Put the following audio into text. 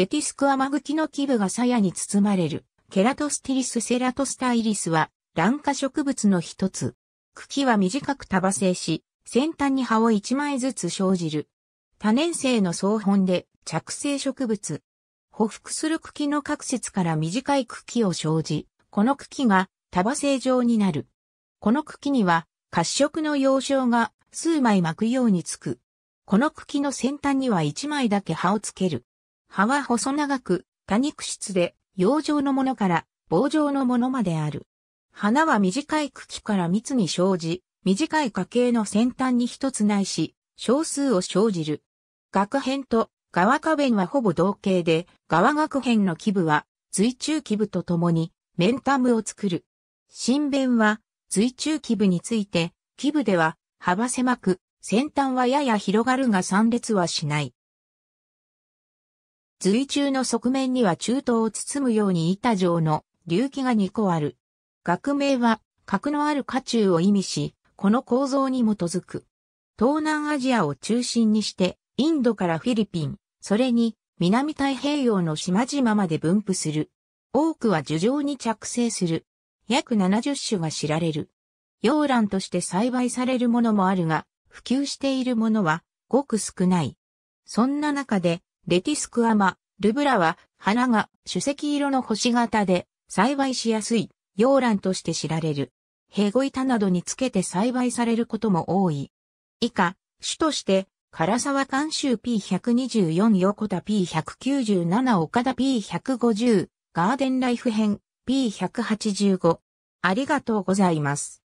レティスクアマグキの基部が鞘に包まれる、ケラトスティリスセラトスタイリスは、卵化植物の一つ。茎は短く束性し、先端に葉を一枚ずつ生じる。多年生の総本で、着生植物。匍服する茎の各節から短い茎を生じ、この茎が束性状になる。この茎には、褐色の葉鞘が数枚巻くようにつく。この茎の先端には一枚だけ葉をつける。葉は細長く、多肉質で、葉状のものから棒状のものまである。花は短い茎から蜜に生じ、短い花茎の先端に一つないし、少数を生じる。学片と側花弁はほぼ同型で、側学片の基部は随中基部と共にメンタムを作る。新弁は随中基部について、基部では幅狭く、先端はやや広がるが散列はしない。随中の側面には中東を包むように板状の隆起が2個ある。学名は、核のある渦中を意味し、この構造に基づく。東南アジアを中心にして、インドからフィリピン、それに南太平洋の島々まで分布する。多くは樹状に着生する。約70種が知られる。洋蘭として栽培されるものもあるが、普及しているものはごく少ない。そんな中で、レティスクアマ、ルブラは花が主石色の星型で栽培しやすい洋蘭として知られる。ヘゴ板などにつけて栽培されることも多い。以下、種として、唐沢監修 P124 横田 P197 岡田 P150 ガーデンライフ編 P185 ありがとうございます。